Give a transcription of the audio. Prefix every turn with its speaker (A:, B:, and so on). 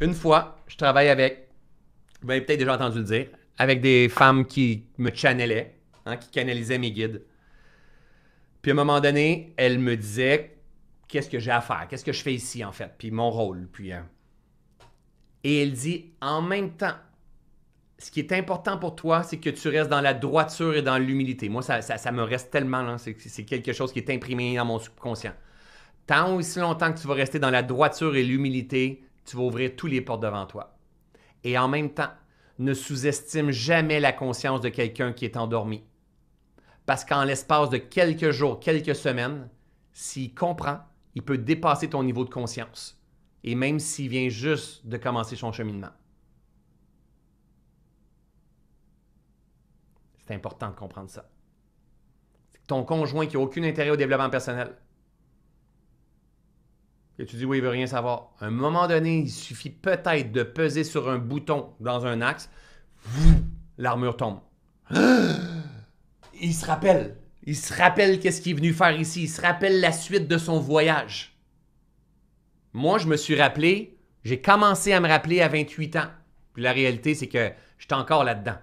A: une fois, je travaille avec, vous avez peut-être déjà entendu le dire, avec des femmes qui me channelaient, hein, qui canalisaient mes guides. Puis à un moment donné, elle me disait, qu'est-ce que j'ai à faire, qu'est-ce que je fais ici en fait, puis mon rôle. Puis, hein. Et elle dit en même temps, ce qui est important pour toi, c'est que tu restes dans la droiture et dans l'humilité. Moi, ça, me reste tellement, c'est quelque chose qui est imprimé dans mon subconscient. Tant aussi longtemps que tu vas rester dans la droiture et l'humilité, tu vas ouvrir tous les portes devant toi. Et en même temps, ne sous-estime jamais la conscience de quelqu'un qui est endormi. Parce qu'en l'espace de quelques jours, quelques semaines, s'il comprend, il peut dépasser ton niveau de conscience. Et même s'il vient juste de commencer son cheminement. C'est important de comprendre ça. Ton conjoint qui n'a aucun intérêt au développement personnel, et tu dis oui, il veut rien savoir. À un moment donné, il suffit peut-être de peser sur un bouton dans un axe, l'armure tombe. Il se rappelle. Il se rappelle qu'est-ce qu'il est venu faire ici. Il se rappelle la suite de son voyage. Moi, je me suis rappelé, j'ai commencé à me rappeler à 28 ans. la réalité, c'est que j'étais encore là-dedans.